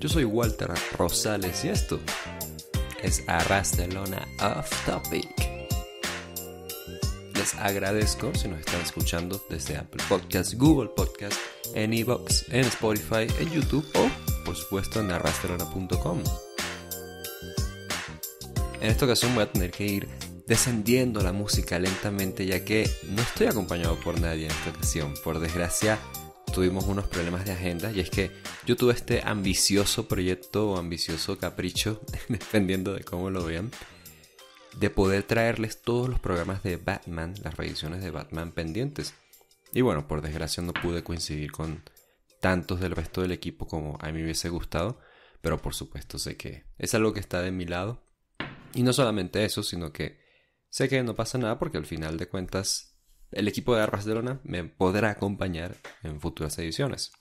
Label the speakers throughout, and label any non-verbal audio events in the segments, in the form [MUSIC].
Speaker 1: Yo soy Walter Rosales y esto es Arrastelona Off Topic. Les agradezco si nos están escuchando desde Apple Podcasts, Google Podcasts, en Evox, en Spotify, en YouTube o, por supuesto, en arrastelona.com. En esta ocasión voy a tener que ir descendiendo la música lentamente ya que no estoy acompañado por nadie en esta ocasión. Por desgracia, tuvimos unos problemas de agenda y es que yo tuve este ambicioso proyecto o ambicioso capricho, [LAUGHS] dependiendo de cómo lo vean, de poder traerles todos los programas de Batman, las revisiones de Batman pendientes. Y bueno, por desgracia no pude coincidir con tantos del resto del equipo como a mí me hubiese gustado, pero por supuesto sé que es algo que está de mi lado. Y no solamente eso, sino que sé que no pasa nada porque al final de cuentas el equipo de Barcelona me podrá acompañar en futuras ediciones.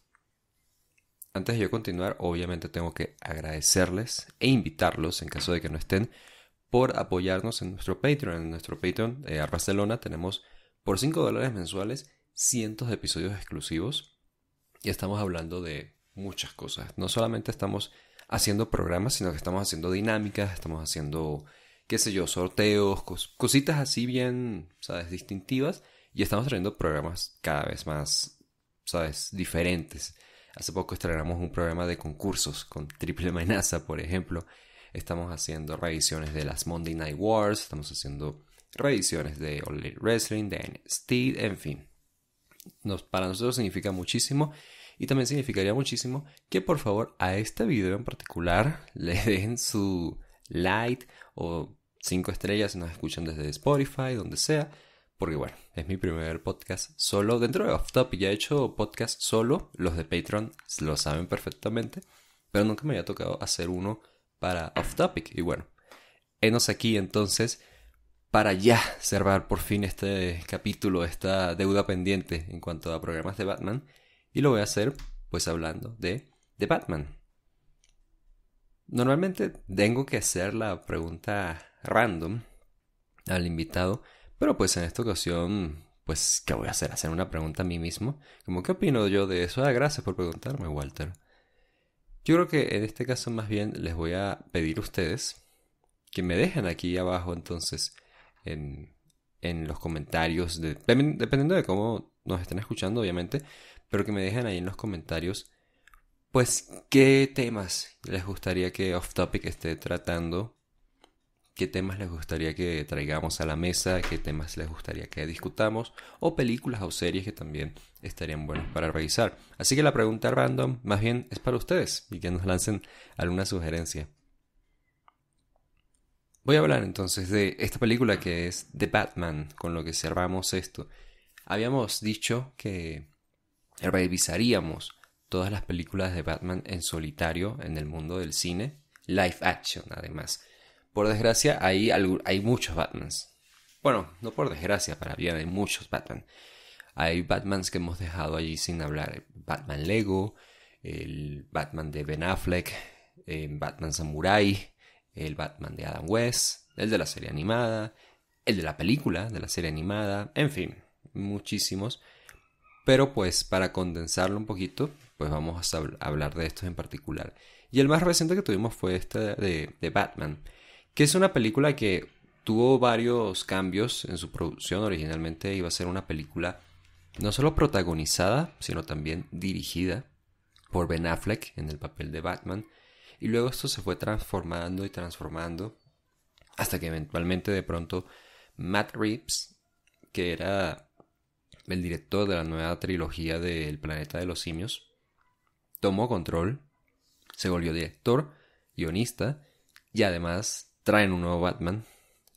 Speaker 1: Antes de yo continuar, obviamente tengo que agradecerles e invitarlos, en caso de que no estén, por apoyarnos en nuestro Patreon. En nuestro Patreon de eh, de Barcelona tenemos por 5 dólares mensuales cientos de episodios exclusivos y estamos hablando de muchas cosas. No solamente estamos haciendo programas, sino que estamos haciendo dinámicas, estamos haciendo, qué sé yo, sorteos, cositas así bien, ¿sabes?, distintivas y estamos trayendo programas cada vez más, ¿sabes?, diferentes. Hace poco estrenamos un programa de concursos con [LAUGHS] Triple Amenaza, por ejemplo. Estamos haciendo revisiones de las Monday Night Wars, estamos haciendo revisiones de All Elite Wrestling, de NXT, en fin. Nos, para nosotros significa muchísimo y también significaría muchísimo que por favor a este video en particular [LAUGHS] le den su like o 5 estrellas si nos escuchan desde Spotify, donde sea porque bueno, es mi primer podcast solo. Dentro de Off Topic ya he hecho podcast solo, los de Patreon lo saben perfectamente, pero nunca me había tocado hacer uno para Off Topic. Y bueno, enos aquí entonces para ya cerrar por fin este capítulo, esta deuda pendiente en cuanto a programas de Batman. Y lo voy a hacer pues hablando de, de Batman. Normalmente tengo que hacer la pregunta random al invitado pero pues en esta ocasión, pues, ¿qué voy a hacer? Hacer una pregunta a mí mismo. Como, ¿qué opino yo de eso? Ah, gracias por preguntarme, Walter. Yo creo que en este caso más bien les voy a pedir a ustedes que me dejen aquí abajo entonces en, en los comentarios, dependiendo de cómo nos estén escuchando obviamente, pero que me dejen ahí en los comentarios pues qué temas les gustaría que Off Topic esté tratando qué temas les gustaría que traigamos a la mesa, qué temas les gustaría que discutamos, o películas o series que también estarían buenas para revisar. Así que la pregunta random más bien es para ustedes y que nos lancen alguna sugerencia. Voy a hablar entonces de esta película que es The Batman, con lo que cerramos esto. Habíamos dicho que revisaríamos todas las películas de Batman en solitario en el mundo del cine, live action además. Por desgracia, hay, hay muchos Batmans. Bueno, no por desgracia, para bien, hay muchos Batman. Hay Batmans que hemos dejado allí sin hablar. Batman Lego, el Batman de Ben Affleck, eh, Batman Samurai, el Batman de Adam West, el de la serie animada, el de la película, de la serie animada, en fin, muchísimos. Pero pues para condensarlo un poquito, pues vamos a hablar de estos en particular. Y el más reciente que tuvimos fue este de Batman que es una película que tuvo varios cambios en su producción. Originalmente iba a ser una película no solo protagonizada, sino también dirigida por Ben Affleck en el papel de Batman. Y luego esto se fue transformando y transformando hasta que eventualmente de pronto Matt Reeves, que era el director de la nueva trilogía de El planeta de los simios, tomó control, se volvió director, guionista y además traen un nuevo Batman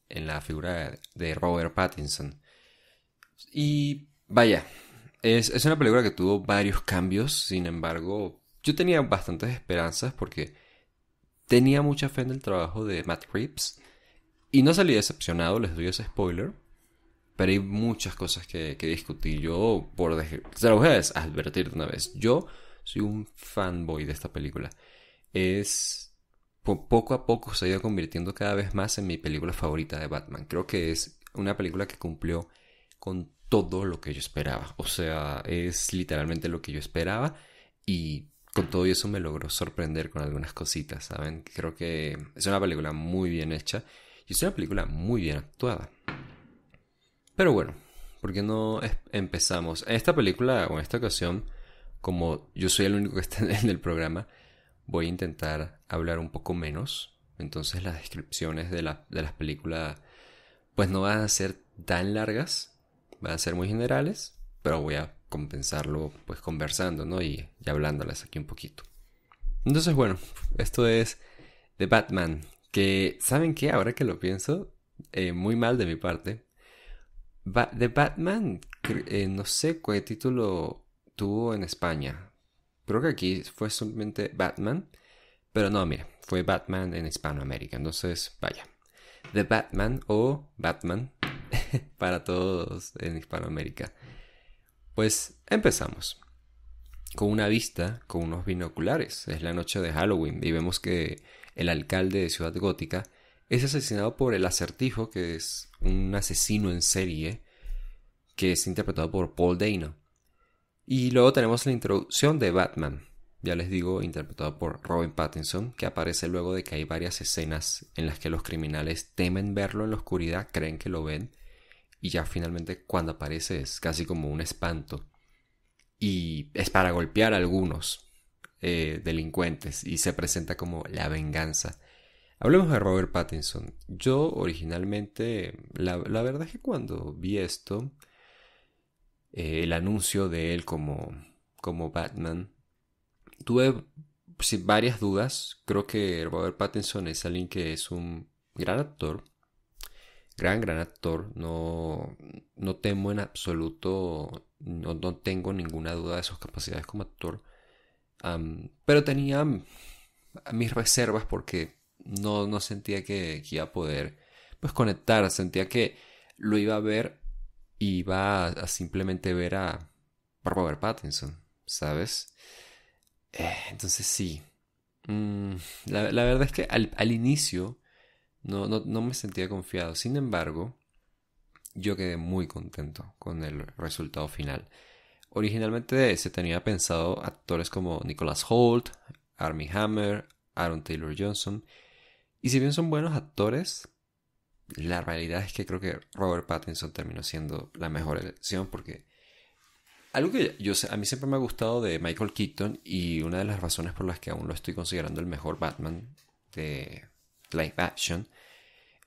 Speaker 1: en la figura de Robert Pattinson. Y vaya, es, es, una película que tuvo varios cambios, sin embargo, yo tenía bastantes esperanzas porque tenía mucha fe en el trabajo de Matt Reeves y no salí decepcionado, les doy ese spoiler, pero hay muchas cosas que, que discutir. Yo, por decir, se lo voy a advertir de una vez, yo soy un fanboy de esta película. Es poco a poco se ha ido convirtiendo cada vez más en mi película favorita de Batman. Creo que es una película que cumplió con todo lo que yo esperaba. O sea, es literalmente lo que yo esperaba y con todo eso me logró sorprender con algunas cositas, ¿saben? Creo que es una película muy bien hecha y es una película muy bien actuada. Pero bueno, ¿por qué no empezamos? En Esta película, o en esta ocasión, como yo soy el único que está [LAUGHS] en el programa, voy a intentar hablar un poco menos. Entonces las descripciones de, las películas pues no van a ser tan largas, van a ser muy generales, pero voy a compensarlo pues conversando, ¿no? Y, y hablándolas aquí un poquito. Entonces bueno, esto es The Batman, que saben que ahora que lo pienso, eh, muy mal de mi parte. The Batman, eh, no sé qué título tuvo en España. Creo que aquí fue solamente Batman, pero no, mira, fue Batman en Hispanoamérica. Entonces, vaya. The Batman o Batman [LAUGHS] para todos en Hispanoamérica. Pues empezamos. Con una vista, con unos binoculares. Es la noche de Halloween y vemos que el alcalde de Ciudad Gótica es asesinado por el acertijo, que es un asesino en serie, que es interpretado por Paul Dano. Y luego tenemos la introducción de Batman, ya les digo, interpretado por Robin Pattinson, que aparece luego de que hay varias escenas en las que los criminales temen verlo en la oscuridad, creen que lo ven, y ya finalmente cuando aparece es casi como un espanto. Y es para golpear a algunos eh, delincuentes y se presenta como la venganza. Hablemos de Robert Pattinson. Yo originalmente, la, la verdad es que cuando vi esto, eh, el anuncio de él como, como Batman, tuve varias dudas. Creo que Robert Pattinson es alguien que es un gran actor. Gran, gran actor. No, no temo en absoluto, no, tengo ninguna duda de sus capacidades como actor. pero tenía mis reservas porque no, no sentía que, que, iba a poder pues, conectar. Sentía que lo iba a ver y va a, simplemente ver a Robert Pattinson, ¿sabes? Eh, entonces sí. Mm, la, verdad es que al, inicio no, no, me sentía confiado. Sin embargo, yo quedé muy contento con el resultado final. Originalmente se tenía pensado actores como Nicholas Holt, Armie Hammer, Aaron Taylor Johnson. Y si bien son buenos actores, la realidad es que creo que Robert Pattinson terminó siendo la mejor elección porque algo que yo a mí siempre me ha gustado de Michael Keaton y una de las razones por las que aún lo estoy considerando el mejor Batman de live action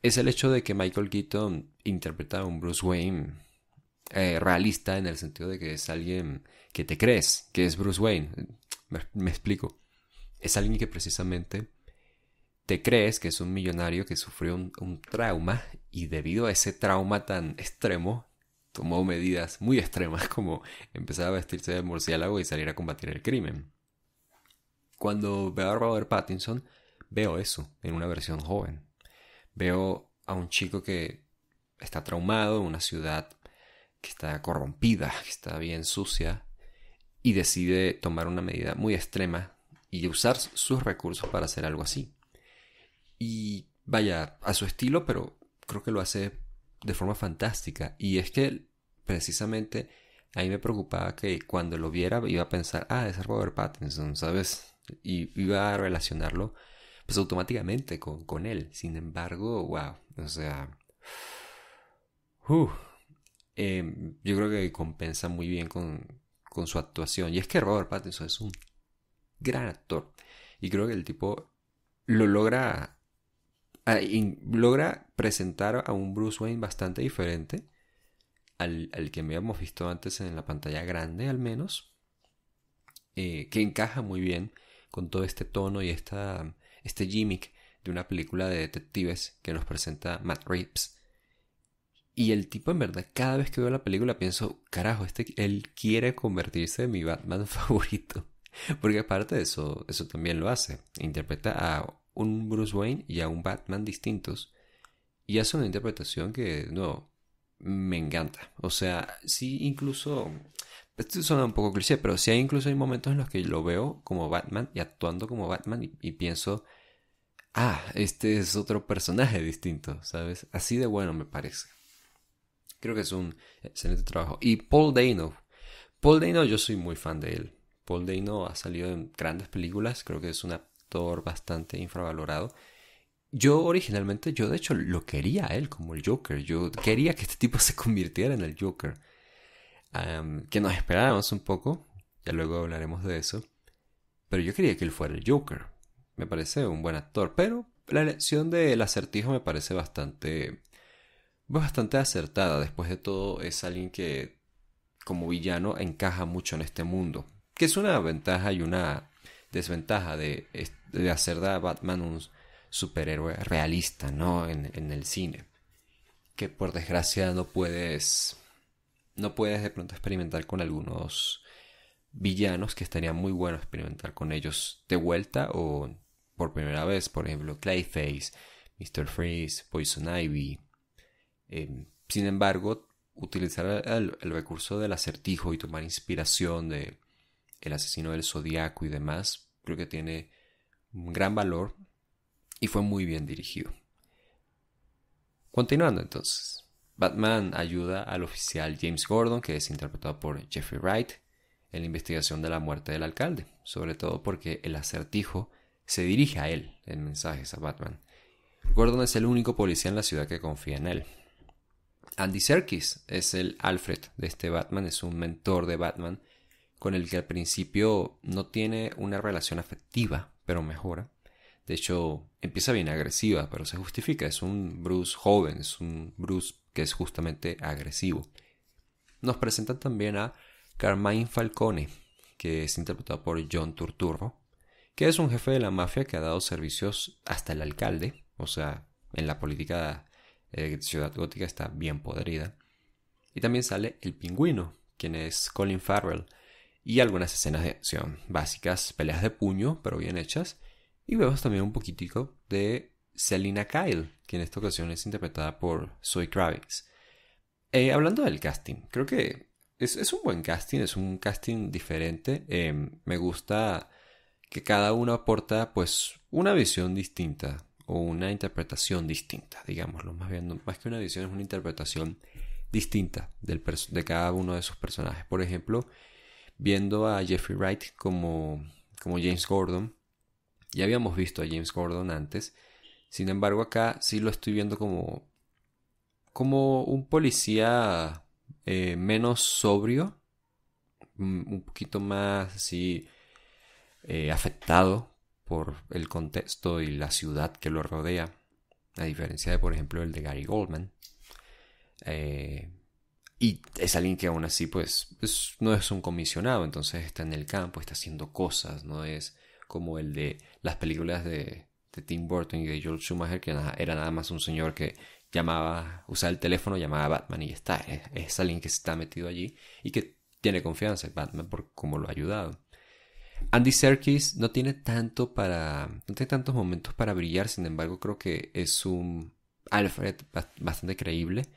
Speaker 1: es el hecho de que Michael Keaton interpreta a un Bruce Wayne eh, realista en el sentido de que es alguien que te crees que es Bruce Wayne. me explico. Es alguien que precisamente te crees que es un millonario que sufrió un, trauma y debido a ese trauma tan extremo tomó medidas muy extremas como empezar a vestirse de murciélago y salir a combatir el crimen. Cuando veo a Robert Pattinson, veo eso en una versión joven. Veo a un chico que está traumado en una ciudad que está corrompida, que está bien sucia, y decide tomar una medida muy extrema y usar sus recursos para hacer algo así. Y vaya, a su estilo, pero creo que lo hace de forma fantástica. Y es que precisamente ahí me preocupaba que cuando lo viera iba a pensar, ah, es Robert Pattinson, ¿sabes? Y iba a relacionarlo pues automáticamente con, él. Sin embargo, wow, o sea... Em, yo creo que compensa muy bien con, con su actuación. Y es que Robert Pattinson es un gran actor. Y creo que el tipo lo logra Ah, logra presentar a un Bruce Wayne bastante diferente al, que habíamos visto antes en la pantalla grande al menos, eh, que encaja muy bien con todo este tono y esta, este gimmick de una película de detectives que nos presenta Matt Reeves. Y el tipo en verdad, cada vez que veo la película pienso, carajo, este, él quiere convertirse en mi Batman [LAUGHS] favorito. Porque aparte de eso, eso también lo hace. Interpreta a un Bruce Wayne y a un Batman distintos. Y hace una interpretación que, no, me encanta. O sea, sí incluso, esto suena un poco cliché, pero sí hay incluso hay momentos en los que lo veo como Batman y actuando como Batman y, y pienso, ah, este es otro personaje distinto, ¿sabes? Así de bueno me parece. Creo que es un excelente trabajo. Y Paul Dano. Paul Dano yo soy muy fan de él. Paul Dano ha salido en grandes películas, creo que es una bastante infravalorado. Yo originalmente, yo de hecho lo quería él como el Joker. Yo quería que este tipo [LAUGHS] se convirtiera en el Joker. que nos esperábamos un poco, ya luego hablaremos de eso. Pero yo quería que él fuera el Joker. Me parece un buen actor. Pero la elección del acertijo me parece bastante. Pues bastante acertada. Después de todo, es alguien que como villano encaja mucho en este mundo. Que es una ventaja y una desventaja de este de hacer de Batman un superhéroe realista, ¿no? En, en, el cine. Que por desgracia no puedes. No puedes de pronto experimentar con algunos villanos que estaría muy bueno experimentar con ellos de vuelta o por primera vez. Por ejemplo, Clayface, Mr. Freeze, Poison Ivy. Em, sin embargo, utilizar el, el, recurso del acertijo y tomar inspiración de el asesino del zodiaco y demás, creo que tiene gran valor y fue muy bien dirigido. Continuando entonces, Batman ayuda al oficial James Gordon, que es interpretado por Jeffrey Wright, en la investigación de la muerte del alcalde, sobre todo porque el acertijo se dirige a él en mensajes a Batman. Gordon es el único policía en la ciudad que confía en él. Andy Serkis es el Alfred de este Batman, es un mentor de Batman con el que al principio no tiene una relación afectiva, pero mejora. De hecho, empieza bien agresiva, pero se justifica. Es un Bruce joven, es un Bruce que es justamente agresivo. Nos presentan también a Carmine Falcone, que es interpretado por John Turturro, que es un jefe de la mafia que ha dado servicios hasta el alcalde. O sea, en la política de eh, Ciudad Gótica está bien podrida. Y también sale el pingüino, quien es Colin Farrell, y algunas escenas de acción básicas, peleas de puño, pero bien hechas. Y vemos también un poquitico de Selina Kyle, que en esta ocasión es interpretada por Zoe Kravitz. Eh, hablando del casting, creo que es, un buen casting, es un casting diferente. Em, me gusta que cada uno aporta pues una visión distinta o una interpretación distinta, digámoslo. Más bien, más que una visión es una interpretación distinta del de cada uno de sus personajes. Por ejemplo, viendo a Jeffrey Wright como, como James Gordon. Ya habíamos visto a James Gordon antes. Sin embargo, acá sí lo estoy viendo como, como un policía eh, menos sobrio, un poquito más así eh, afectado por el contexto y la ciudad que lo rodea, a diferencia de, por ejemplo, el de Gary Goldman. Eh, y es alguien que aún así, pues, pues, no es un comisionado, entonces está en el campo, está haciendo cosas, no es como el de las películas de, Tim Burton y de George Schumacher, que era nada más un señor que llamaba, usaba el teléfono, llamaba a Batman y está. Es, alguien que está metido allí y que tiene confianza en Batman por cómo lo ha ayudado. Andy Serkis no tiene tanto para. no tiene tantos momentos para brillar, sin embargo, creo que es un Alfred bastante creíble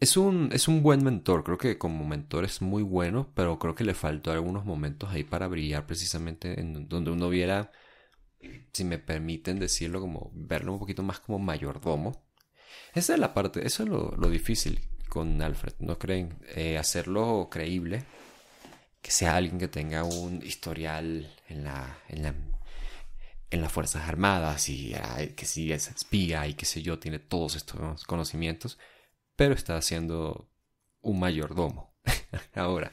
Speaker 1: es un, es un buen mentor, creo que como mentor es muy bueno, pero creo que le faltó algunos momentos ahí para brillar precisamente en donde uno viera, si me permiten decirlo, como verlo un poquito más como mayordomo. Esa es la parte, eso es lo, lo difícil con Alfred, ¿no creen? Eh, hacerlo creíble, que sea alguien que tenga un historial en la, en la en las Fuerzas Armadas y que si es espía y qué sé yo, tiene todos estos conocimientos, pero está haciendo un mayordomo. [LAUGHS] Ahora,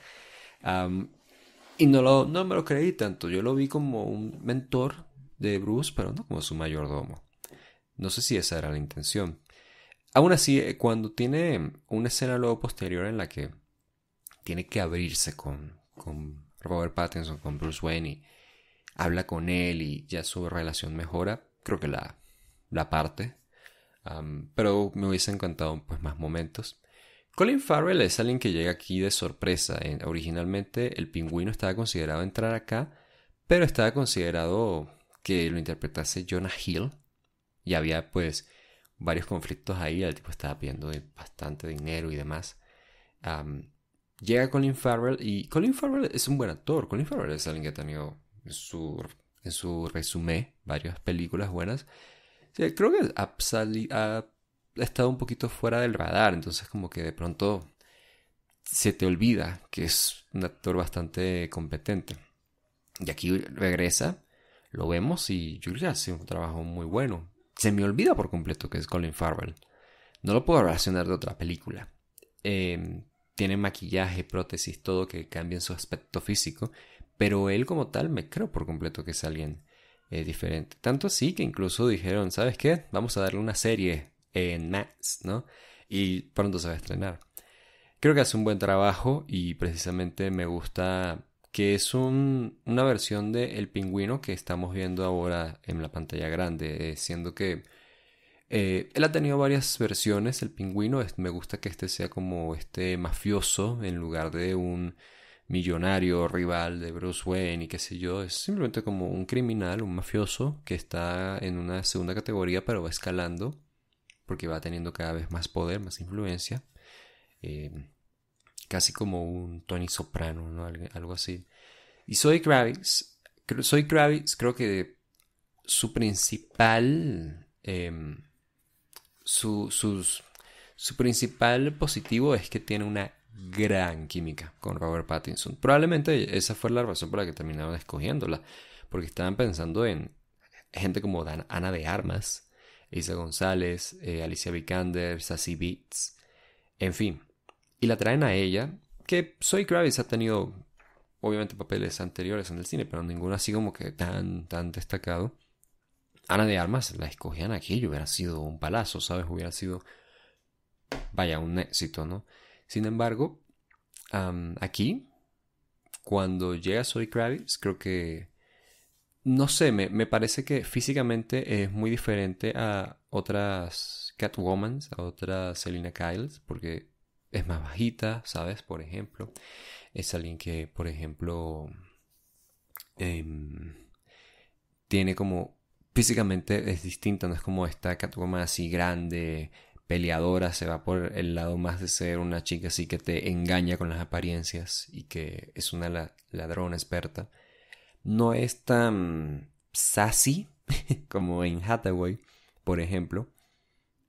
Speaker 1: y no, lo, no me lo creí tanto, yo lo vi como un mentor de Bruce, pero no como su mayordomo. No sé si esa era la intención. Aún así, eh, cuando tiene una escena luego posterior en la que tiene que abrirse con, Robert Pattinson, con Bruce Wayne, y habla con él y ya su relación mejora, creo que la, la parte pero me hubiese encantado pues, más momentos. Colin Farrell es alguien que llega aquí de sorpresa. originalmente el pingüino estaba considerado entrar acá, pero estaba considerado que lo interpretase Jonah Hill. Y había pues varios conflictos ahí, el tipo estaba pidiendo bastante dinero y demás. llega Colin Farrell y Colin Farrell es un buen actor. Colin Farrell es alguien que ha tenido en su, en su resumen varias películas buenas creo que ha, ha estado un poquito fuera del radar, entonces como que de pronto se te olvida que es un actor bastante competente. Y aquí regresa, lo vemos y yo creo hace un trabajo muy bueno. Se me olvida por completo que es Colin Farrell. No lo puedo relacionar de otra película. Em, tiene maquillaje, prótesis, todo que cambia en su aspecto físico, pero él como tal me creo por completo que es alguien eh, diferente. Tanto así que incluso dijeron, ¿sabes qué? Vamos a darle una serie en Max, ¿no? Y pronto se va a estrenar. Creo que hace un buen trabajo y precisamente me gusta que es un, una versión de El Pingüino que estamos viendo ahora en la pantalla grande, eh, siendo que eh, él ha tenido varias versiones, El Pingüino, me gusta que este sea como este mafioso en lugar de un millonario rival de Bruce Wayne y qué sé yo, es simplemente como un criminal, un mafioso que está en una segunda categoría pero va escalando porque va teniendo cada vez más poder, más influencia, eh, casi como un Tony Soprano, ¿no? algo así. Y Soy Kravitz, Soy Kravitz creo que su principal, em, su principal positivo es que tiene una gran química con Robert Pattinson. Probablemente esa fue la razón por la que terminaban escogiéndola, porque estaban pensando en gente como Ana de Armas, Isa González, eh, Alicia Vikander, Sassy Beats, en fin. Y la traen a ella, que Soy Kravis ha tenido obviamente papeles anteriores en el cine, pero ninguno así como que tan, tan destacado. Ana de Armas la escogían aquí y hubiera sido un palazo, ¿sabes? Hubiera sido, vaya, un éxito, ¿no? Sin embargo, aquí, cuando llega soy Kravitz, creo que... No sé, me, parece que físicamente es muy diferente a otras Catwomans, a otras Selina Kyles, porque es más bajita, ¿sabes? Por ejemplo, es alguien que, por ejemplo, em, tiene como físicamente es distinta, no es como esta Catwoman así grande, peleadora, se va por el lado más de ser una chica así que te engaña con las apariencias y que es una ladrona experta. No es tan sassy [LAUGHS] como en Hathaway, por ejemplo,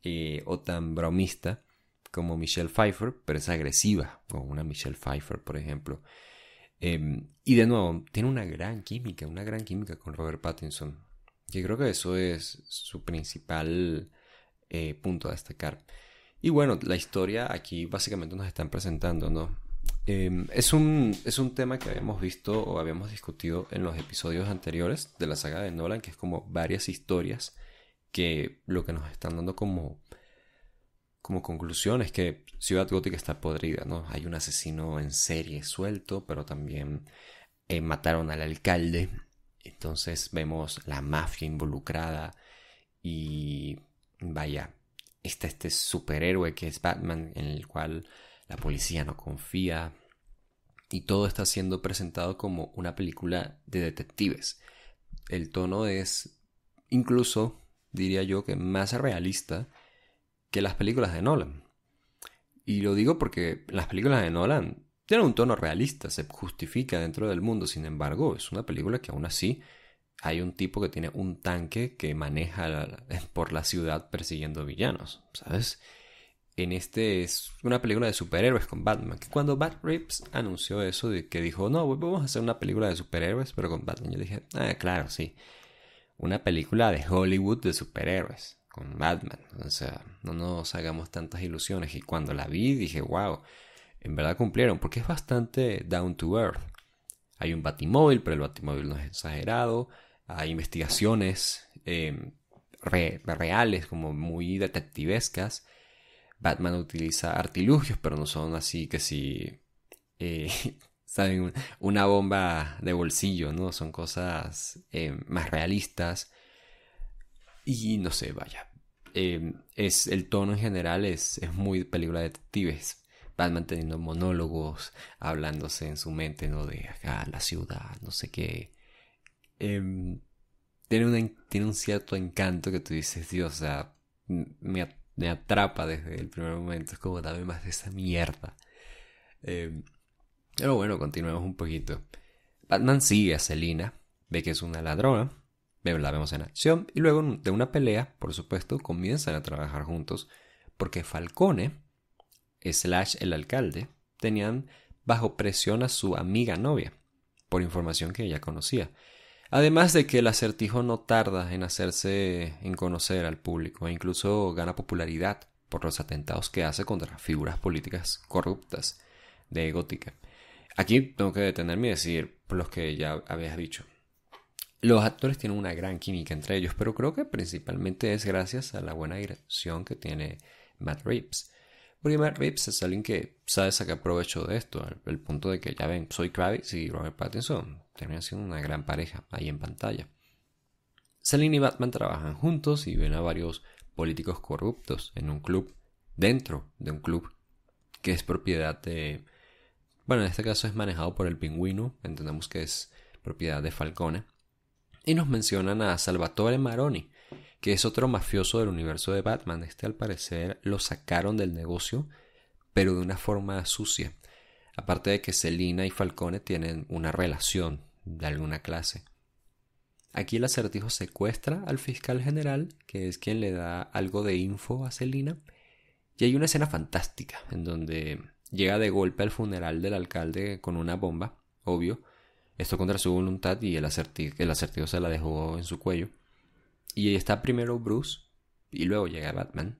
Speaker 1: eh, o tan bromista como Michelle Pfeiffer, pero es agresiva, como una Michelle Pfeiffer, por ejemplo. Em, y de nuevo, tiene una gran química, una gran química con Robert Pattinson. Que creo que eso es su principal eh, punto a destacar. Y bueno, la historia aquí básicamente nos están presentando, ¿no? Em, es, un, es un tema que habíamos visto o habíamos discutido en los episodios anteriores de la saga de Nolan, que es como varias historias que lo que nos están dando como, como conclusión es que Ciudad Gótica está podrida, ¿no? Hay un asesino en serie suelto, pero también eh, mataron al alcalde. Entonces vemos la mafia involucrada y vaya, está este superhéroe que es Batman, en el cual la policía no confía. Y todo está siendo presentado como una película de detectives. El tono es incluso, diría yo, que más realista que las películas de Nolan. Y lo digo porque las películas de Nolan tienen un tono realista, se justifica dentro del mundo, sin embargo, es una película que aún así hay un tipo que tiene un tanque que maneja [LAUGHS] por la ciudad persiguiendo villanos, ¿sabes? En este es una película de superhéroes con Batman. Que cuando Bat Rips anunció eso, de que dijo, no, vamos a hacer una película de superhéroes, pero con Batman, yo dije, ah, claro, sí. Una película de Hollywood de superhéroes con Batman. O sea, no nos hagamos tantas ilusiones. Y cuando la vi, dije, wow, en verdad cumplieron, porque es bastante down to earth. Hay un batimóvil, pero el batimóvil no es exagerado a investigaciones em, reales, como muy detectivescas. Batman utiliza artilugios, pero no son así que si... Eh, [LAUGHS] ¿Saben? Una bomba de bolsillo, ¿no? Son cosas em, más realistas. Y no sé, vaya. Em, es, el tono en general es, muy película de detectives. Batman teniendo monólogos, hablándose en su mente, ¿no? De acá, la ciudad, no sé qué. Em, tiene, un cierto encanto que tú dices, Dios, me, atrapa desde el primer momento. Es como, dame más de esa mierda. Em, pero bueno, continuemos un poquito. Batman sigue a Selina, ve que es una ladrona, la vemos en acción y luego de una pelea, por supuesto, comienzan a trabajar juntos porque Falcone, slash el alcalde, tenían bajo presión a su amiga novia por información que ella conocía. Además de que el acertijo no tarda en hacerse en conocer al público e incluso gana popularidad por los atentados que hace contra figuras políticas corruptas de Gótica. Aquí tengo que detenerme y decir los que ya habías dicho. Los actores tienen una gran química entre ellos, pero creo que principalmente es gracias a la buena dirección que tiene Matt Reeves. Porque Matt Reeves es alguien que sabe sacar provecho de esto, el punto de que ya ven, soy Kravitz y Robert Pattinson terminan siendo una gran pareja ahí en pantalla. Selina y Batman trabajan juntos y ven a varios políticos corruptos en un club, dentro de un club que es propiedad de... Bueno, en este caso es manejado por el pingüino, entendemos que es propiedad de Falcone. Y nos mencionan a Salvatore Maroni, que es otro mafioso del universo de Batman. Este al parecer lo sacaron del negocio, pero de una forma sucia. Aparte de que Selina y Falcone tienen una relación de alguna clase. Aquí el acertijo secuestra al fiscal general, que es quien le da algo de info a Selina, y hay una escena fantástica en donde llega de golpe al funeral del alcalde con una bomba, obvio, esto contra su voluntad y el acertijo, el se la dejó en su cuello. Y ahí está primero Bruce y luego llega Batman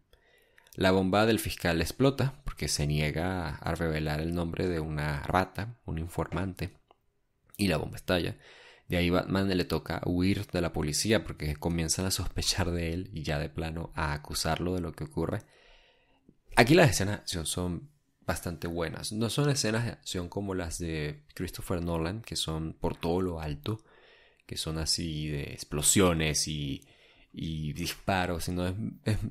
Speaker 1: la bomba del fiscal explota porque se niega a revelar el nombre de una rata, un informante, y la bomba estalla. De ahí Batman le toca huir de la policía porque comienzan a sospechar de él y ya de plano a acusarlo de lo que ocurre. Aquí las escenas son bastante buenas. No son escenas de acción como las de Christopher Nolan, que son por todo lo alto, que son así de explosiones y y disparos, sino es,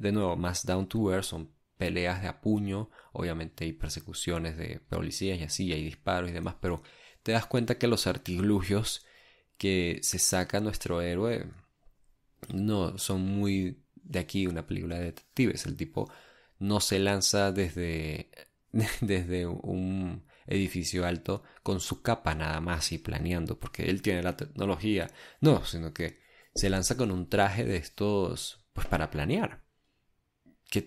Speaker 1: de nuevo más down to earth, son peleas de apuño, obviamente hay persecuciones de policías y así, hay disparos y demás, pero te das cuenta que los artilugios que se saca nuestro héroe no son muy de aquí una película de detectives, el tipo no se lanza desde [LAUGHS] desde un edificio alto con su capa nada más y planeando porque él tiene la tecnología, no, sino que se lanza con un traje de estos, pues para planear, que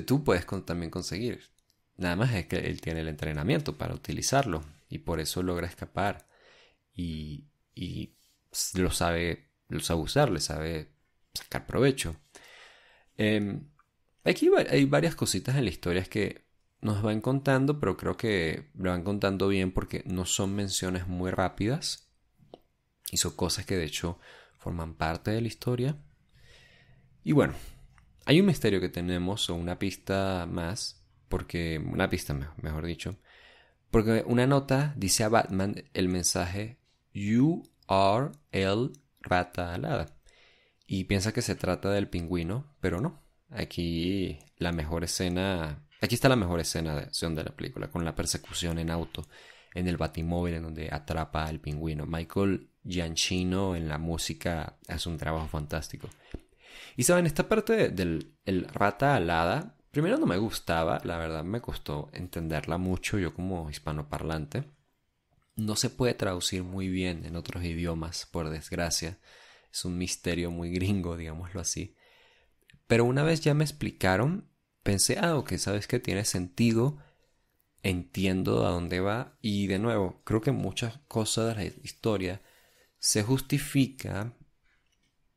Speaker 1: tú puedes también conseguir. Nada más es que él tiene el entrenamiento para utilizarlo y por eso logra escapar y, lo sabe, lo sabe usar, le sabe sacar provecho. Em, aquí hay varias cositas en la historia que nos van contando, pero creo que lo van contando bien porque no son menciones muy rápidas y son cosas que de hecho forman parte de la historia. Y bueno, hay un misterio que tenemos o una pista más, porque una pista mejor dicho, porque una nota dice a Batman el mensaje You are el rata alada y piensa que se trata del pingüino, pero no. Aquí la mejor escena, aquí está la mejor escena de acción de la película con la persecución en auto en el batimóvil en donde atrapa al pingüino. Michael Gianchino en la música hace un trabajo fantástico. Y saben, esta parte del el rata alada, primero no me gustaba, la verdad me costó entenderla mucho, yo como hispanoparlante. No se puede traducir muy bien en otros idiomas, por desgracia. Es un misterio muy gringo, digámoslo así. Pero una vez ya me explicaron, pensé, ah, ok, sabes que tiene sentido, entiendo a dónde va. Y de nuevo, creo que muchas cosas de la historia se justifica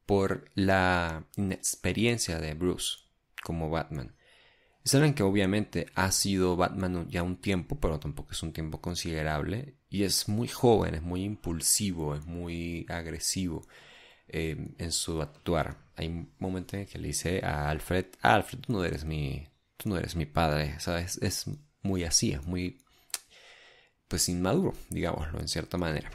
Speaker 1: por la inexperiencia de Bruce como Batman. Saben que obviamente ha sido Batman ya un tiempo, pero tampoco es un tiempo considerable. Y es muy joven, es muy impulsivo, es muy agresivo eh, en su actuar. Hay momentos en que le dice a Alfred, ah, Alfred, tú no eres mi, tú no eres mi padre, ¿sabes? Es muy así, es muy, pues inmaduro, digámoslo, en cierta manera.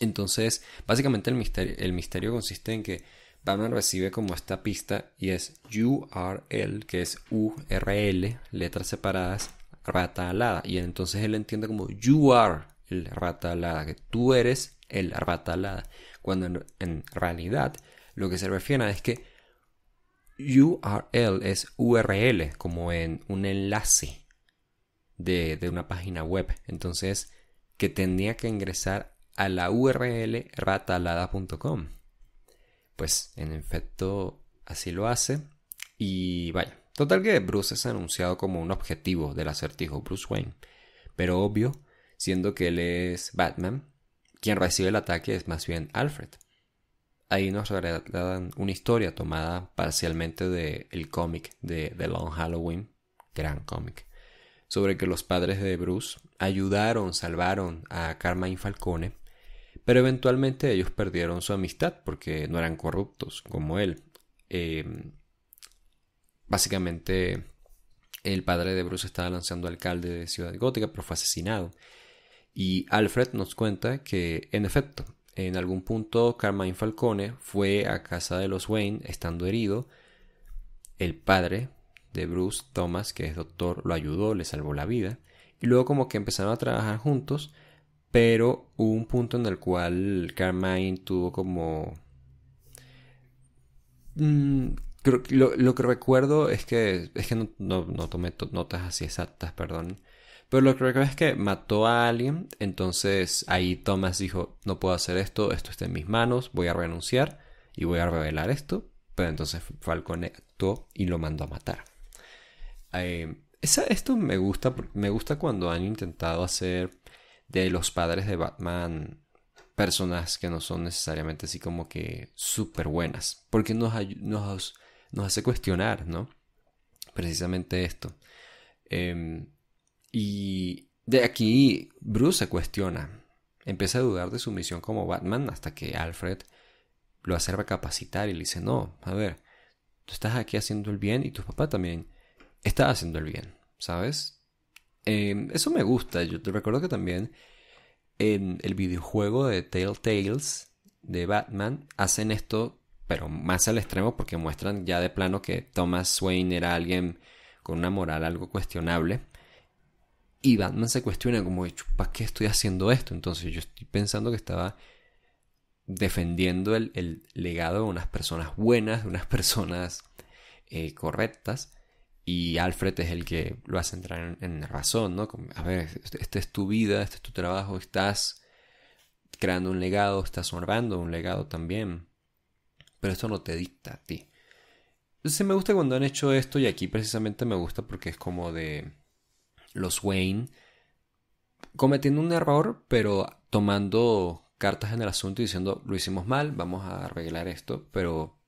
Speaker 1: Entonces, básicamente el misterio, el misterio consiste en que Batman recibe como esta pista y es URL, que es URL, letras separadas, rata alada. Y entonces él entiende como you are el rata alada, que tú eres el rata alada. Cuando en, realidad lo que se refiere es que URL es URL, como en un enlace de, de una página web. Entonces, que tenía que ingresar a la URL ratalada.com. Pues en efecto así lo hace y vaya. Total que Bruce es anunciado como un objetivo del acertijo Bruce Wayne, pero obvio, siendo que él es Batman, quien recibe el ataque es más bien Alfred. Ahí nos dan una historia tomada parcialmente del el cómic de The Long Halloween, gran cómic, sobre que los padres de Bruce ayudaron, salvaron a Carmine Falcone pero eventualmente ellos perdieron su amistad porque no eran corruptos como él. Em, básicamente el padre de Bruce estaba lanzando alcalde de Ciudad Gótica, pero fue asesinado. Y Alfred nos cuenta que, en efecto, en algún punto Carmine Falcone fue a casa de los Wayne estando herido. El padre de Bruce Thomas, que es doctor, lo ayudó, le salvó la vida. Y luego como que empezaron a trabajar juntos pero hubo un punto en el cual Carmine tuvo como... Mm, creo, lo, que recuerdo es que, es que no, tomé notas así exactas, perdón. Pero lo que recuerdo es que mató a alguien, entonces ahí Thomas dijo, no puedo hacer esto, esto está en mis manos, voy a renunciar y voy a revelar esto. Pero entonces Falcon actuó y lo mandó a matar. Eh, esto me gusta, me gusta cuando han intentado hacer de los padres de Batman personas que no son necesariamente así como que súper buenas, porque nos, hace cuestionar, ¿no? Precisamente esto. Em, y de aquí Bruce se cuestiona, empieza a dudar de su misión como Batman hasta que Alfred lo hace capacitar y le dice, no, a ver, tú estás aquí haciendo el bien y tu papá también está haciendo el bien, ¿sabes? Em, eso me gusta. Yo te recuerdo que también en el videojuego de Telltales de Batman hacen esto, pero más al extremo porque muestran ya de plano que Thomas Wayne era alguien con una moral algo cuestionable. Y Batman se cuestiona como, ¿para qué estoy haciendo esto? Entonces yo estoy pensando que estaba defendiendo el, el legado de unas personas buenas, de unas [LAUGHS] personas eh, correctas. Y Alfred es el que lo hace entrar en, razón, ¿no? a ver, este, esta es tu vida, este es tu trabajo, estás creando un legado, estás honrando un legado también. Pero esto no te dicta a ti. se me gusta cuando han hecho esto y aquí precisamente me gusta porque es como de los Wayne cometiendo un error, pero tomando cartas en el asunto y diciendo lo hicimos mal, vamos a arreglar esto, pero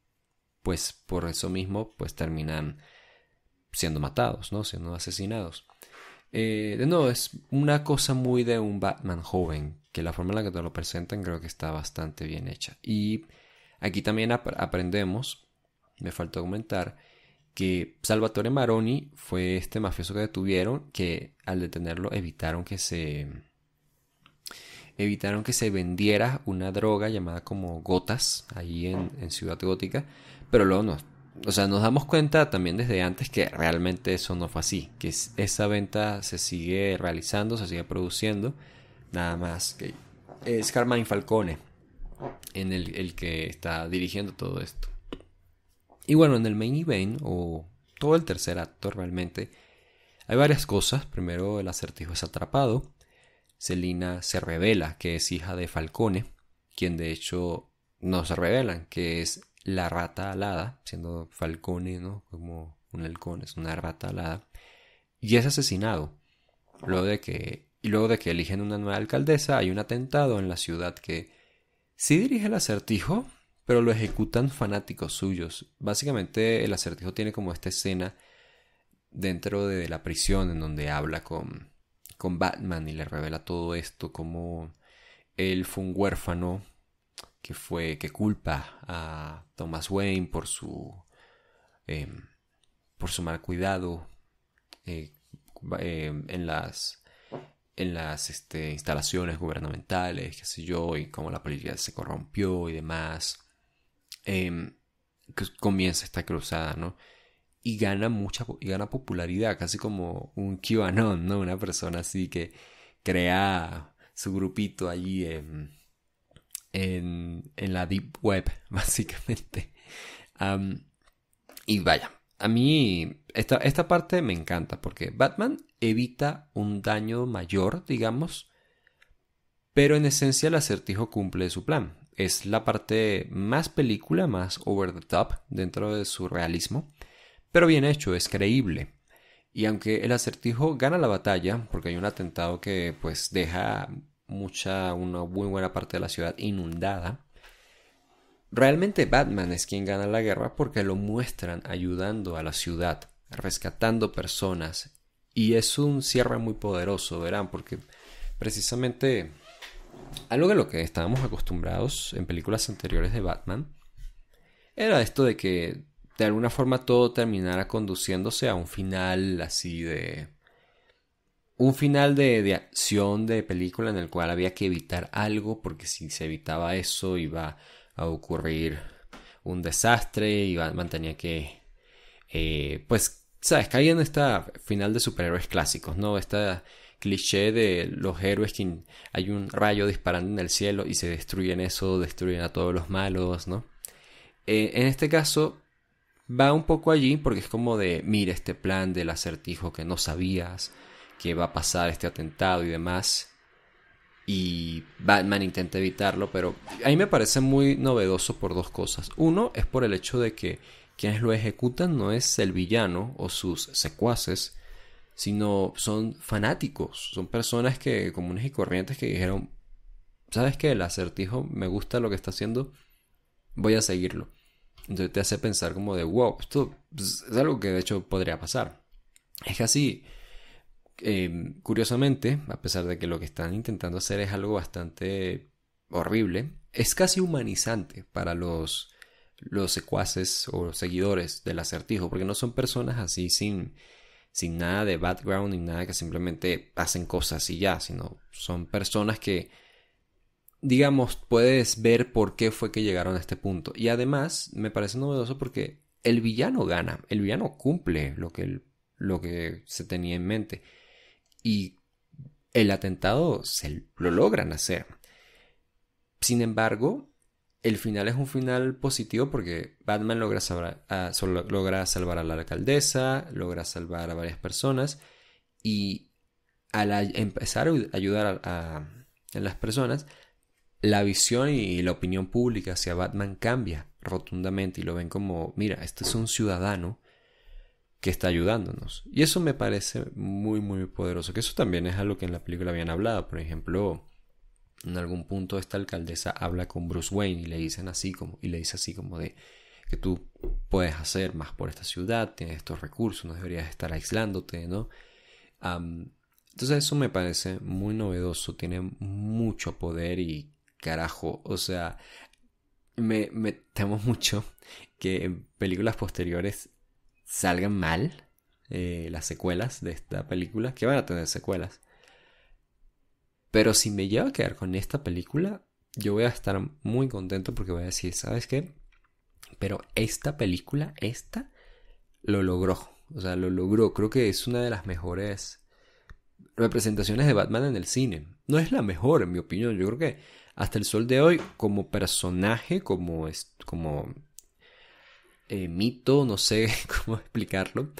Speaker 1: pues por eso mismo pues terminan siendo matados, ¿no? siendo asesinados. Eh, de nuevo es una cosa muy de un Batman joven, que la forma en la que te lo presentan creo que está bastante bien hecha. Y aquí también aprendemos, me faltó comentar, que Salvatore Maroni fue este mafioso que detuvieron, que al detenerlo evitaron que se evitaron que se vendiera una droga llamada como gotas ahí en, en Ciudad Gótica, pero luego no o sea, nos damos cuenta también desde antes que realmente eso no fue así, que esa venta se sigue realizando, se sigue produciendo, nada más que es Carmine Falcone en el, que está dirigiendo todo esto. Y bueno, en el main event, o todo el tercer acto realmente, hay varias cosas. Primero, el acertijo es atrapado. Selina se revela que es hija de Falcone, quien de hecho no se revelan, que es la rata alada, siendo Falcone, ¿no? Como un halcón, es una rata alada, y es asesinado. Luego de que, y luego de que eligen una nueva alcaldesa, hay un atentado en la ciudad que sí dirige el acertijo, pero lo ejecutan fanáticos suyos. Básicamente el acertijo tiene como esta escena dentro de la prisión en donde habla con, con Batman y le revela todo esto, como él fue un huérfano que fue que culpa a Thomas Wayne por su em, por su mal cuidado eh, em, en las en las este, instalaciones gubernamentales qué sé yo y cómo la política se corrompió y demás em, comienza esta cruzada no y gana mucha y gana popularidad casi como un QAnon no una persona así que crea su grupito allí en en, la Deep Web, [LAUGHS] básicamente. y vaya, a mí esta, esta parte me encanta porque Batman evita un daño mayor, digamos, pero en esencia el acertijo cumple su plan. Es la parte más película, más over the top dentro de su realismo, pero bien hecho, es creíble. Y aunque el acertijo gana la batalla, porque hay un atentado que pues deja mucha, una muy buena parte de la ciudad inundada. Realmente Batman es quien gana la guerra porque lo muestran ayudando a la ciudad, rescatando personas. Y es un cierre muy poderoso, verán, porque precisamente algo de lo que estábamos acostumbrados en películas anteriores de Batman era esto de que de alguna forma todo terminara conduciéndose a un final así de un final de, acción de película en el cual había que evitar algo porque si se evitaba eso iba a ocurrir un desastre y mantenía que eh, pues sabes caía en esta final de superhéroes clásicos no esta cliché de los héroes que hay un rayo disparando en el cielo y se destruyen eso destruyen a todos los malos no eh, en este caso va un poco allí porque es como de mira este plan del acertijo que no sabías que va a pasar este atentado y demás. Y Batman intenta evitarlo, pero a mí me parece muy novedoso por dos cosas. Uno es por el hecho de que quienes lo ejecutan no es el villano o sus secuaces, sino son fanáticos, son personas que comunes y corrientes que dijeron, ¿sabes qué? El acertijo me gusta lo que está haciendo, voy a seguirlo. Entonces te hace pensar como de, wow, esto es algo que de hecho podría pasar. Es que así, Em, curiosamente, a pesar de que lo que están intentando hacer es algo bastante horrible, es casi humanizante para los, los secuaces o seguidores del acertijo, porque no son personas así sin, sin nada de background ni nada que simplemente hacen cosas y ya, sino son personas que, digamos, puedes ver por qué fue que llegaron a este punto. Y además, me parece novedoso porque el villano gana, el villano cumple lo que, lo que se tenía en mente y el atentado se lo logran hacer. Sin embargo, el final es un final positivo porque Batman logra salvar a, salvar a la alcaldesa, logra salvar a varias personas y al empezar a ayudar a, a las personas, la visión y la opinión pública hacia Batman cambia rotundamente y lo ven como, mira, este es un ciudadano que está ayudándonos. Y eso me parece muy, muy poderoso. Que eso también es algo que en la película habían hablado. Por ejemplo, en algún punto esta alcaldesa habla con Bruce Wayne y le dicen así como, y le dice así como de que tú puedes hacer más por esta ciudad, tienes estos recursos, no deberías estar aislándote, ¿no? entonces eso me parece muy novedoso, tiene mucho poder y carajo, o sea, me temo [LAUGHS] mucho que en películas posteriores salgan mal eh, las secuelas de esta película, que van a tener secuelas. Pero si me llevo a quedar con esta película, yo voy a estar muy contento porque voy a decir, ¿sabes qué? Pero esta película, esta, lo logró. O sea, lo logró. Creo que es una de las mejores representaciones de Batman en el cine. No es la mejor, en mi opinión. Yo creo que hasta el sol de hoy, como personaje, como, como eh, mito, no sé [LAUGHS] cómo explicarlo.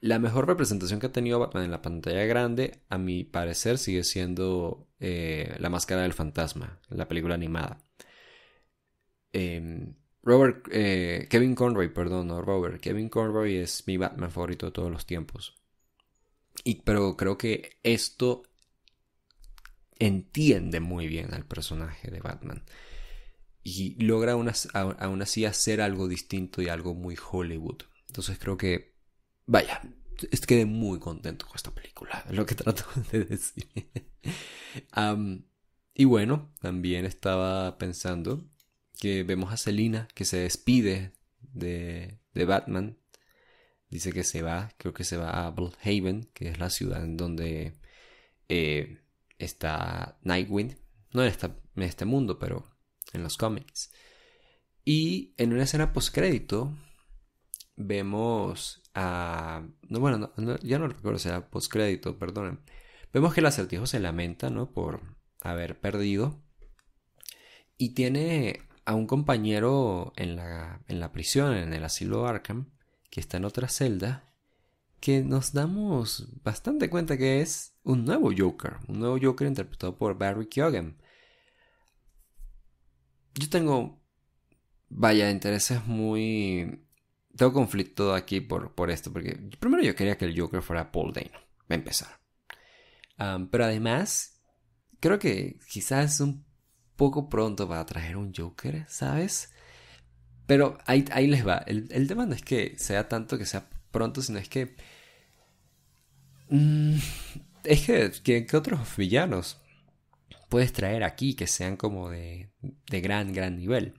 Speaker 1: La mejor representación que ha tenido Batman en la pantalla grande, a mi parecer, sigue siendo eh, La Máscara del Fantasma, la película animada. Em, Robert, eh, Kevin Conroy, perdón, Robert, Kevin Conroy es mi Batman favorito de todos los tiempos. Y, pero creo que esto entiende muy bien al personaje de Batman y logra aún, así hacer algo distinto y algo muy Hollywood. Entonces creo que, vaya, quedé muy contento con esta película, es [LAUGHS] lo que trato de decir. [LAUGHS] y bueno, también estaba pensando que vemos a Selina que se despide de, Batman. Dice que se va, creo que se va a Bloodhaven, que es la ciudad en donde eh, está Nightwing. No en este mundo, pero en los cómics. Y en una escena postcrédito vemos a... bueno, ya no recuerdo si era postcrédito, perdonen. Vemos que el acertijo se lamenta, ¿no? Por haber perdido. Y tiene a un compañero en la, en la prisión, en el asilo Arkham, que está en otra celda, que nos damos bastante cuenta que es un nuevo Joker, un nuevo Joker interpretado por Barry Keoghan, yo tengo, vaya, intereses muy... Tengo conflicto aquí por, por esto, porque primero yo quería que el Joker fuera Paul Dane. empezar. pero además, creo que quizás es un poco pronto para traer un Joker, ¿sabes? Pero ahí, les va. El, el, tema no es que sea tanto que sea pronto, sino es que... Mm, es que, ¿qué, otros villanos? puedes traer aquí que sean como de, de gran, gran nivel.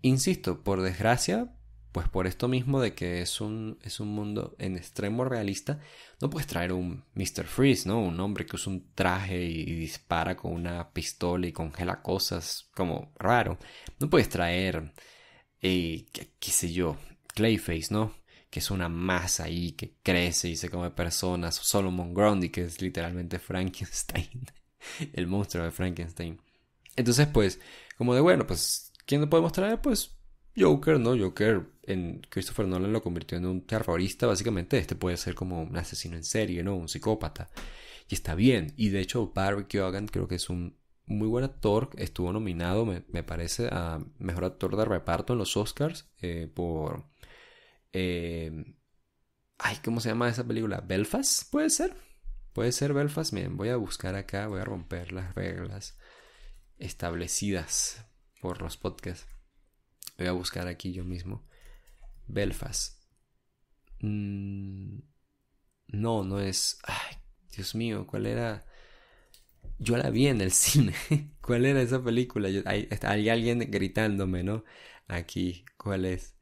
Speaker 1: Insisto, por desgracia, pues por esto mismo de que es un, es un mundo en extremo realista, no puedes traer un Mr. Freeze, ¿no? Un hombre que usa un traje y, dispara con una pistola y congela cosas, como raro. No puedes traer, eh, qué, sé yo, Clayface, ¿no? Que es una masa ahí que crece y se come personas. Solomon Grundy, que es literalmente [LAUGHS] Frankenstein. [LAUGHS] el monstruo de Frankenstein. Entonces, pues, como de bueno, pues, ¿quién lo podemos traer? Pues Joker, ¿no? Joker en Christopher Nolan lo convirtió en un terrorista, básicamente. Este puede ser como un asesino en serie, ¿no? Un psicópata. Y está bien. Y de hecho, Barry Keoghan creo que es un muy buen actor. Estuvo nominado, me, me parece, a mejor actor de reparto en los Oscars eh, por. Eh, ay, ¿cómo se llama esa película? ¿Belfast? ¿Puede ser? Puede ser Belfast, miren, voy a buscar acá, voy a romper las reglas establecidas por los podcasts. Voy a buscar aquí yo mismo. Belfast. Mm, no, no es... Ay, Dios mío, ¿cuál era? Yo la vi en el [LAUGHS] cine. ¿Cuál era esa película? hay, alguien gritándome, ¿no? Aquí, ¿cuál es?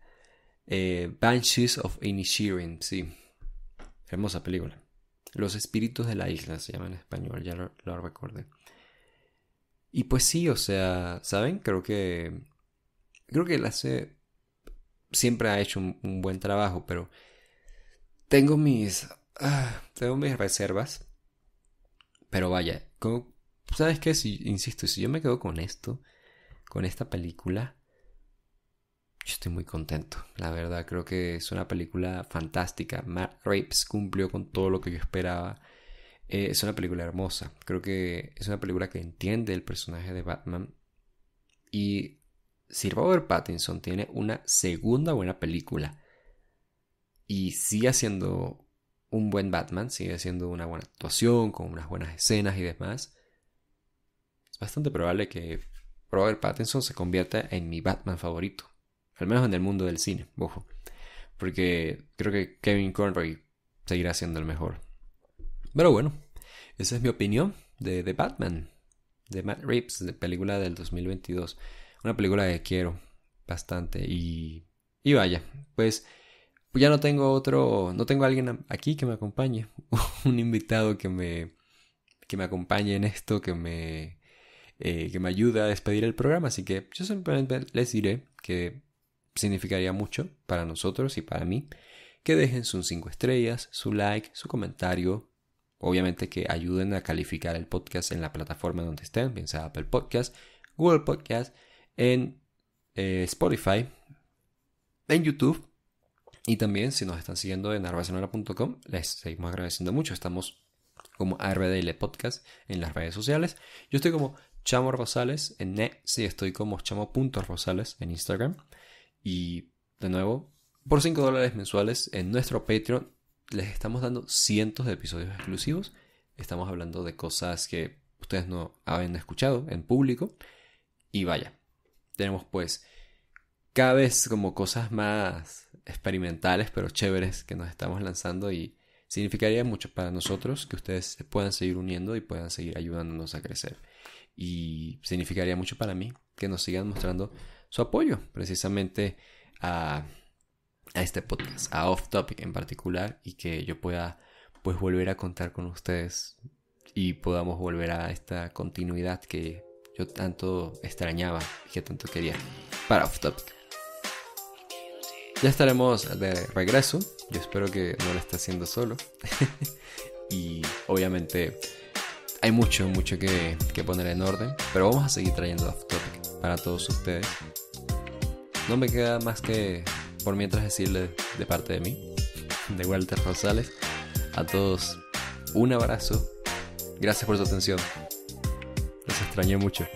Speaker 1: Eh, Banshees of Inisherin, sí. Hermosa película. Los espíritus de la isla se llaman en español, ya lo, recordé. Y pues sí, o sea, ¿saben? Creo que. Creo que la hace. Siempre ha hecho un, buen trabajo, pero. Tengo mis. Ah, tengo mis reservas. Pero vaya, ¿sabes qué? Si, insisto, si yo me quedo con esto, con esta película, yo estoy muy contento. La verdad, creo que es una película fantástica. Matt Rapes cumplió con todo lo que yo esperaba. Eh, es una película hermosa. Creo que es una película que entiende el personaje de Batman. Y si Robert Pattinson tiene una segunda buena película y sigue siendo un buen Batman, sigue siendo una buena actuación, con unas buenas escenas y demás, es bastante probable que Robert Pattinson se convierta en mi Batman favorito. Al menos en el mundo del cine, ojo. Porque creo que Kevin Conroy seguirá siendo el mejor. Pero bueno, esa es mi opinión de, Batman. De Matt Reeves, de película del 2022. Una película que quiero bastante. Y, y vaya, pues, pues ya no tengo otro, no tengo alguien aquí que me acompañe, [LAUGHS] un invitado que me, que me acompañe en esto, que me, eh, que me ayude a despedir el programa. Así que yo simplemente les diré que significaría mucho para nosotros y para mí que dejen sus cinco estrellas, su like, su comentario. Obviamente que ayuden a calificar el podcast en la plataforma donde estén, bien sea Apple Podcast, Google Podcast, en eh, Spotify, en YouTube. Y también si nos están siguiendo en arbacenora.com, les seguimos agradeciendo mucho. Estamos como RDL Podcast en las redes sociales. Yo estoy como Chamo Rosales en Net, sí, estoy como chamo.rosales en Instagram. Y de nuevo, por 5 dólares mensuales en nuestro Patreon les estamos dando cientos de episodios exclusivos. Estamos hablando de cosas que ustedes no habían escuchado en público. Y vaya, tenemos pues cada vez como cosas más experimentales pero chéveres que nos estamos lanzando y significaría mucho para nosotros que ustedes se puedan seguir uniendo y puedan seguir ayudándonos a crecer. Y significaría mucho para mí que nos sigan mostrando su apoyo precisamente a, este podcast, a Off Topic en particular, y que yo pueda pues volver a contar con ustedes y podamos volver a esta continuidad que yo tanto extrañaba y que tanto quería para Off Topic. Ya estaremos de regreso, yo espero que no lo esté haciendo solo [LAUGHS] y obviamente hay mucho, mucho que, que poner en orden, pero vamos a seguir trayendo Off Topic para todos ustedes. No me queda más que por mientras decirles de parte de mí, de Walter Rosales, a todos un abrazo. Gracias por su atención. Los extrañé mucho.